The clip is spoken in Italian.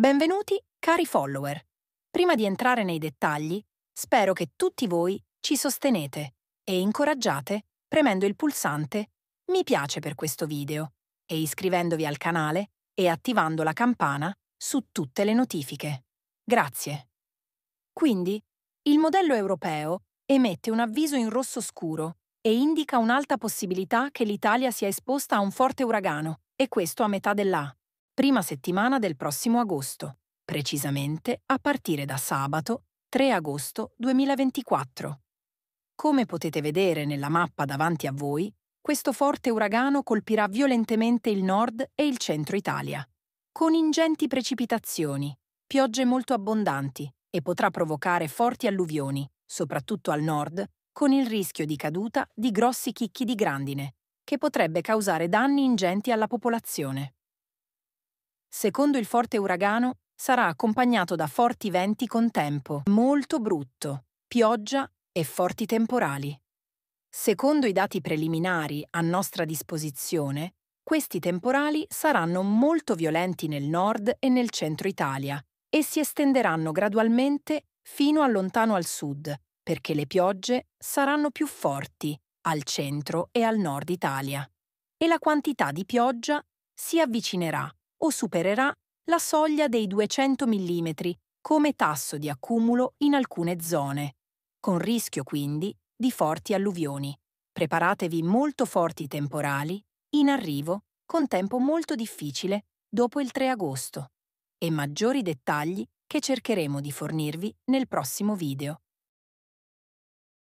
Benvenuti cari follower. Prima di entrare nei dettagli, spero che tutti voi ci sostenete e incoraggiate premendo il pulsante Mi piace per questo video e iscrivendovi al canale e attivando la campana su tutte le notifiche. Grazie. Quindi, il modello europeo emette un avviso in rosso scuro e indica un'alta possibilità che l'Italia sia esposta a un forte uragano, e questo a metà dell'A prima settimana del prossimo agosto, precisamente a partire da sabato 3 agosto 2024. Come potete vedere nella mappa davanti a voi, questo forte uragano colpirà violentemente il nord e il centro Italia, con ingenti precipitazioni, piogge molto abbondanti e potrà provocare forti alluvioni, soprattutto al nord, con il rischio di caduta di grossi chicchi di grandine, che potrebbe causare danni ingenti alla popolazione secondo il forte uragano, sarà accompagnato da forti venti con tempo, molto brutto, pioggia e forti temporali. Secondo i dati preliminari a nostra disposizione, questi temporali saranno molto violenti nel nord e nel centro Italia e si estenderanno gradualmente fino a lontano al sud, perché le piogge saranno più forti al centro e al nord Italia. E la quantità di pioggia si avvicinerà o supererà la soglia dei 200 mm come tasso di accumulo in alcune zone, con rischio quindi di forti alluvioni. Preparatevi molto forti temporali, in arrivo, con tempo molto difficile dopo il 3 agosto e maggiori dettagli che cercheremo di fornirvi nel prossimo video.